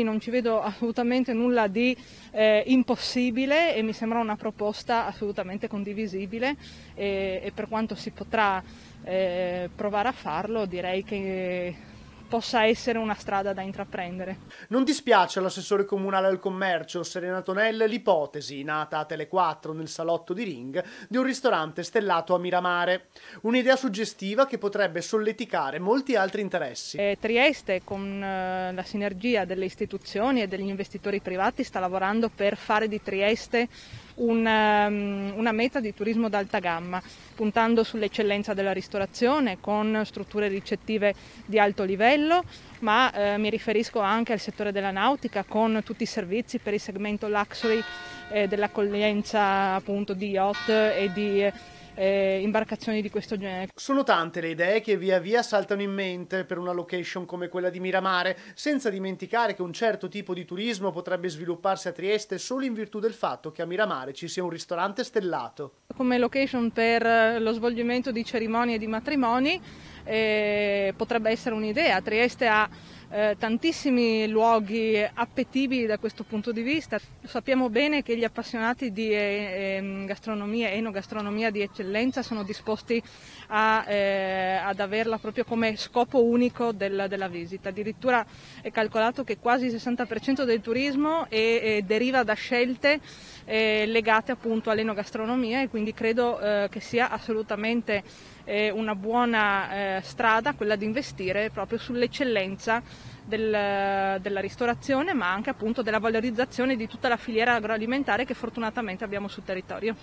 Non ci vedo assolutamente nulla di eh, impossibile e mi sembra una proposta assolutamente condivisibile e, e per quanto si potrà eh, provare a farlo direi che possa essere una strada da intraprendere. Non dispiace all'assessore comunale al commercio Serena Tonell l'ipotesi, nata a Tele4 nel salotto di Ring, di un ristorante stellato a Miramare. Un'idea suggestiva che potrebbe solleticare molti altri interessi. Eh, Trieste, con eh, la sinergia delle istituzioni e degli investitori privati, sta lavorando per fare di Trieste una, ehm, una meta di turismo d'alta gamma, puntando sull'eccellenza della ristorazione con strutture ricettive di alto livello, ma eh, mi riferisco anche al settore della nautica con tutti i servizi per il segmento luxury eh, dell'accoglienza appunto di yacht e di eh, imbarcazioni di questo genere. Sono tante le idee che via via saltano in mente per una location come quella di Miramare, senza dimenticare che un certo tipo di turismo potrebbe svilupparsi a Trieste solo in virtù del fatto che a Miramare ci sia un ristorante stellato. Come location per lo svolgimento di cerimonie e di matrimoni eh, potrebbe essere un'idea. Trieste ha eh, tantissimi luoghi appetibili da questo punto di vista. Sappiamo bene che gli appassionati di eh, ehm, gastronomia, enogastronomia di eccellenza sono disposti a, eh, ad averla proprio come scopo unico del, della visita. Addirittura è calcolato che quasi il 60% del turismo è, è deriva da scelte eh, legate appunto all'enogastronomia e quindi credo eh, che sia assolutamente una buona strada quella di investire proprio sull'eccellenza del, della ristorazione ma anche appunto della valorizzazione di tutta la filiera agroalimentare che fortunatamente abbiamo sul territorio.